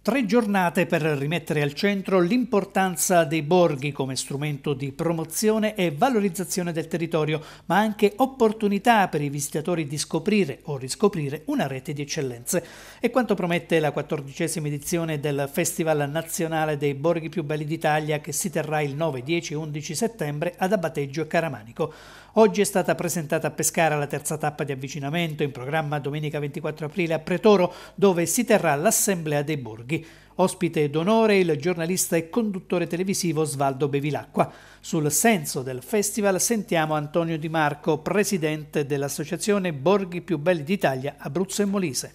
Tre giornate per rimettere al centro l'importanza dei borghi come strumento di promozione e valorizzazione del territorio, ma anche opportunità per i visitatori di scoprire o riscoprire una rete di eccellenze. È quanto promette la quattordicesima edizione del Festival Nazionale dei Borghi più belli d'Italia che si terrà il 9, 10 e 11 settembre ad Abateggio e Caramanico. Oggi è stata presentata a Pescara la terza tappa di avvicinamento in programma domenica 24 aprile a Pretoro dove si terrà l'assemblea De Borghi. Ospite d'onore il giornalista e conduttore televisivo Svaldo Bevilacqua. Sul senso del festival sentiamo Antonio Di Marco, presidente dell'associazione Borghi più belli d'Italia, Abruzzo e Molise.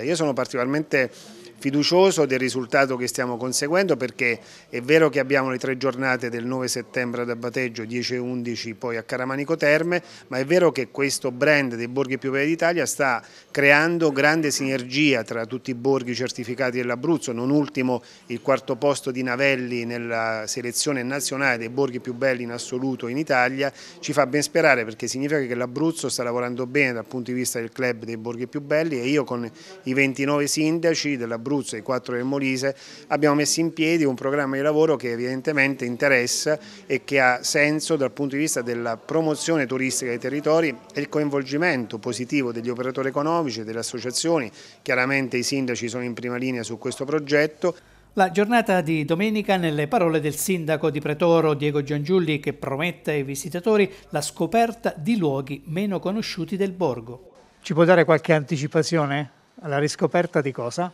Io sono particolarmente fiducioso del risultato che stiamo conseguendo perché è vero che abbiamo le tre giornate del 9 settembre ad Abateggio, 10 e 11 poi a Caramanico Terme, ma è vero che questo brand dei borghi più belli d'Italia sta creando grande sinergia tra tutti i borghi certificati dell'Abruzzo, non ultimo il quarto posto di Navelli nella selezione nazionale dei borghi più belli in assoluto in Italia, ci fa ben sperare perché significa che l'Abruzzo sta lavorando bene dal punto di vista del club dei borghi più belli e io con i 29 sindaci dell'Abruzzo Abruzzo e i quattro del Molise, abbiamo messo in piedi un programma di lavoro che evidentemente interessa e che ha senso dal punto di vista della promozione turistica dei territori e il coinvolgimento positivo degli operatori economici, e delle associazioni, chiaramente i sindaci sono in prima linea su questo progetto. La giornata di domenica nelle parole del sindaco di Pretoro Diego Giangiulli che promette ai visitatori la scoperta di luoghi meno conosciuti del borgo. Ci può dare qualche anticipazione alla riscoperta di cosa?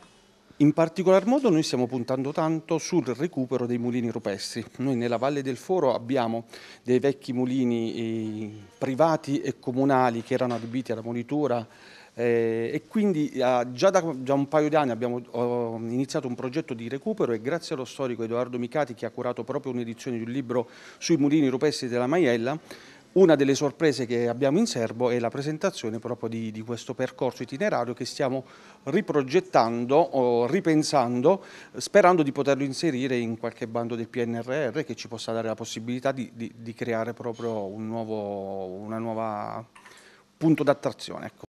In particolar modo noi stiamo puntando tanto sul recupero dei mulini rupestri. Noi nella Valle del Foro abbiamo dei vecchi mulini eh, privati e comunali che erano adibiti alla molitura eh, e quindi eh, già da già un paio di anni abbiamo iniziato un progetto di recupero e grazie allo storico Edoardo Micati che ha curato proprio un'edizione di un libro sui mulini rupestri della Maiella una delle sorprese che abbiamo in serbo è la presentazione proprio di, di questo percorso itinerario che stiamo riprogettando, o ripensando, sperando di poterlo inserire in qualche bando del PNRR che ci possa dare la possibilità di, di, di creare proprio un nuovo una nuova punto d'attrazione. Ecco.